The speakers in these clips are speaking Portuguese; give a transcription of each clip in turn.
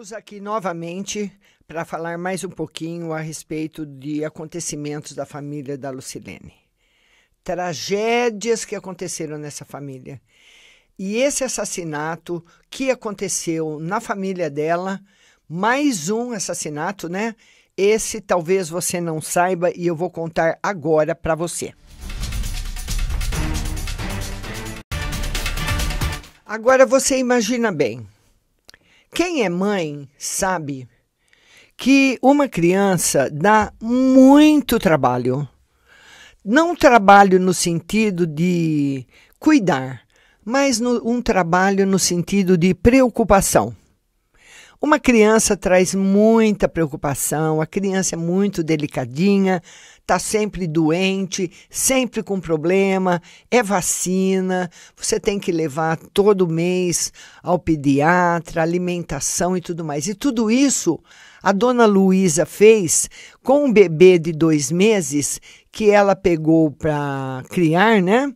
Estamos aqui novamente para falar mais um pouquinho a respeito de acontecimentos da família da Lucilene. Tragédias que aconteceram nessa família. E esse assassinato que aconteceu na família dela, mais um assassinato, né? Esse talvez você não saiba e eu vou contar agora para você. Agora você imagina bem quem é mãe sabe que uma criança dá muito trabalho. Não trabalho no sentido de cuidar, mas no, um trabalho no sentido de preocupação. Uma criança traz muita preocupação, a criança é muito delicadinha, está sempre doente, sempre com problema, é vacina, você tem que levar todo mês ao pediatra, alimentação e tudo mais. E tudo isso a dona Luísa fez com um bebê de dois meses que ela pegou para criar, né?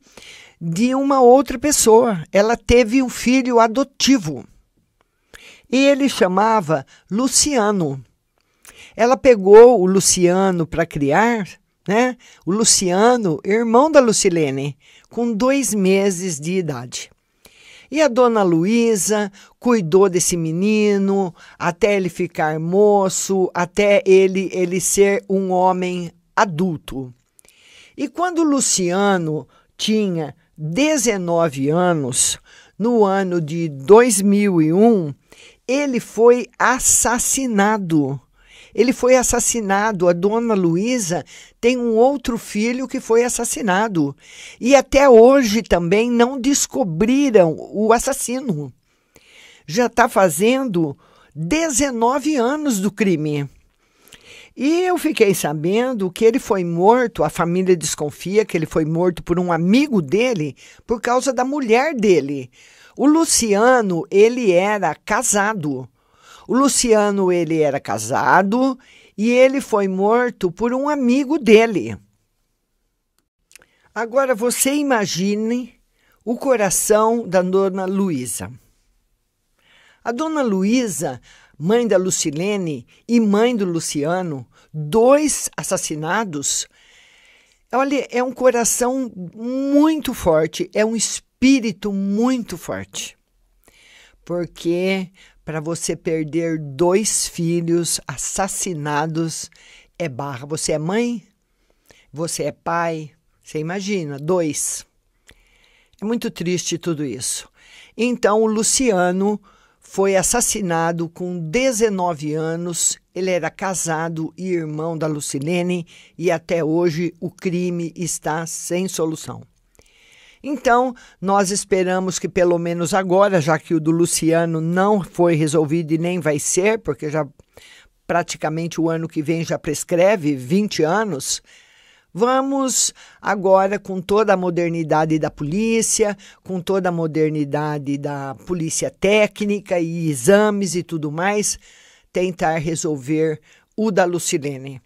De uma outra pessoa. Ela teve um filho adotivo. E ele chamava Luciano. Ela pegou o Luciano para criar, né? O Luciano, irmão da Lucilene, com dois meses de idade. E a dona Luísa cuidou desse menino até ele ficar moço, até ele, ele ser um homem adulto. E quando Luciano tinha 19 anos, no ano de 2001, ele foi assassinado. Ele foi assassinado. A dona Luísa tem um outro filho que foi assassinado. E até hoje também não descobriram o assassino. Já está fazendo 19 anos do crime. E eu fiquei sabendo que ele foi morto, a família desconfia que ele foi morto por um amigo dele por causa da mulher dele. O Luciano, ele era casado. O Luciano, ele era casado e ele foi morto por um amigo dele. Agora você imagine o coração da dona Luísa. A dona Luísa, mãe da Lucilene e mãe do Luciano, dois assassinados Olha, é um coração muito forte, é um espírito muito forte. Porque para você perder dois filhos assassinados é barra. Você é mãe? Você é pai? Você imagina, dois. É muito triste tudo isso. Então, o Luciano foi assassinado com 19 anos ele era casado e irmão da Lucilene e até hoje o crime está sem solução. Então, nós esperamos que pelo menos agora, já que o do Luciano não foi resolvido e nem vai ser, porque já praticamente o ano que vem já prescreve 20 anos, Vamos agora, com toda a modernidade da polícia, com toda a modernidade da polícia técnica e exames e tudo mais, tentar resolver o da Lucilene.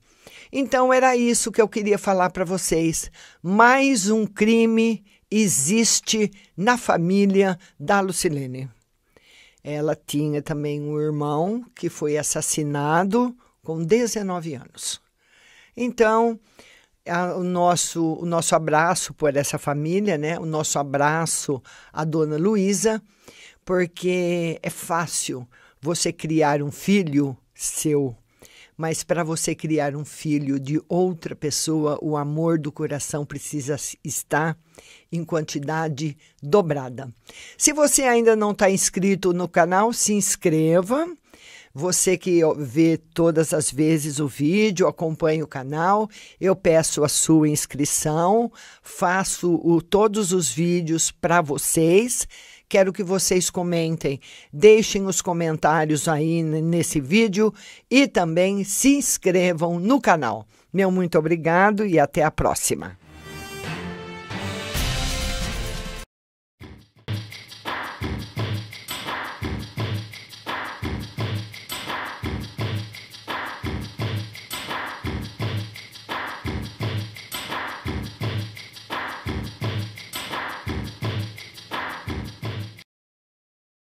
Então era isso que eu queria falar para vocês. Mais um crime existe na família da Lucilene. Ela tinha também um irmão que foi assassinado com 19 anos. Então, a, o, nosso, o nosso abraço por essa família, né? O nosso abraço à dona Luísa, porque é fácil você criar um filho seu, mas para você criar um filho de outra pessoa, o amor do coração precisa estar em quantidade dobrada. Se você ainda não está inscrito no canal, se inscreva. Você que vê todas as vezes o vídeo, acompanha o canal, eu peço a sua inscrição, faço o, todos os vídeos para vocês Quero que vocês comentem, deixem os comentários aí nesse vídeo e também se inscrevam no canal. Meu muito obrigado e até a próxima.